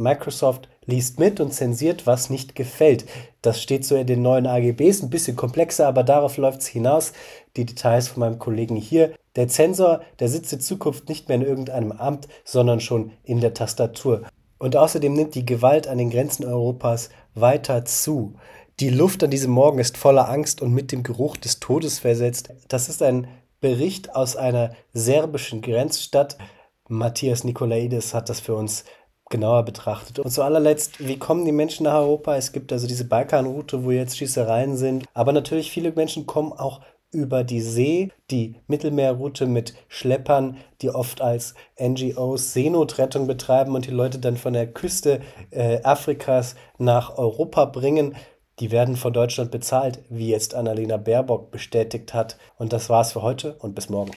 Microsoft liest mit und zensiert, was nicht gefällt. Das steht so in den neuen AGBs, ein bisschen komplexer, aber darauf läuft es hinaus. Die Details von meinem Kollegen hier. Der Zensor, der sitzt in Zukunft nicht mehr in irgendeinem Amt, sondern schon in der Tastatur. Und außerdem nimmt die Gewalt an den Grenzen Europas weiter zu. Die Luft an diesem Morgen ist voller Angst und mit dem Geruch des Todes versetzt. Das ist ein Bericht aus einer serbischen Grenzstadt. Matthias Nikolaides hat das für uns genauer betrachtet. Und zu allerletzt, wie kommen die Menschen nach Europa? Es gibt also diese Balkanroute, wo jetzt Schießereien sind. Aber natürlich viele Menschen kommen auch über die See, die Mittelmeerroute mit Schleppern, die oft als NGOs Seenotrettung betreiben und die Leute dann von der Küste äh, Afrikas nach Europa bringen. Die werden von Deutschland bezahlt, wie jetzt Annalena Baerbock bestätigt hat. Und das war's für heute und bis morgen.